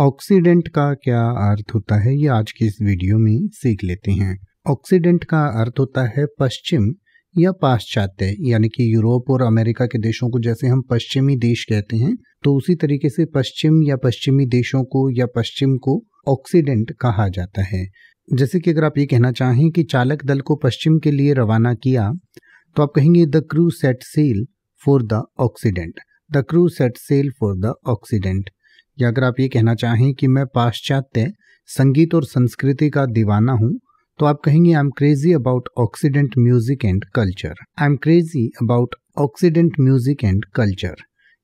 oxidant का क्या अर्थ होता है ये आज के इस वीडियो में सीख लेते हैं ऑक्सीडेंट का अर्थ होता है पश्चिम या पाश्चात्य यानी कि यूरोप और अमेरिका के देशों को जैसे हम पश्चिमी देश कहते हैं तो उसी तरीके से पश्चिम या पश्चिमी देशों को या पश्चिम को ऑक्सीडेंट कहा जाता है जैसे कि अगर आप ये कहना चाहें कि चालक दल को पश्चिम के लिए रवाना किया तो आप कहेंगे the crew set sail for the Occident the crew set sail for the Occident या अगर आप ये कहना चाहें कि मैं पाश्चात्य संगीत और संस्कृति का दीवाना हूँ तो आप कहेंगे I am crazy about Occident music and culture I am crazy about Occident music and culture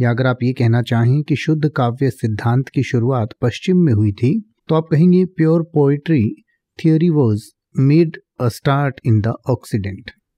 या अगर आप ये कहना चाहें कि शुद्ध काव्य सिद्धांत की शुरुआत पश्चिम में हुई थी तो आप कहेंगे pure poetry theory was made a start in the oxidant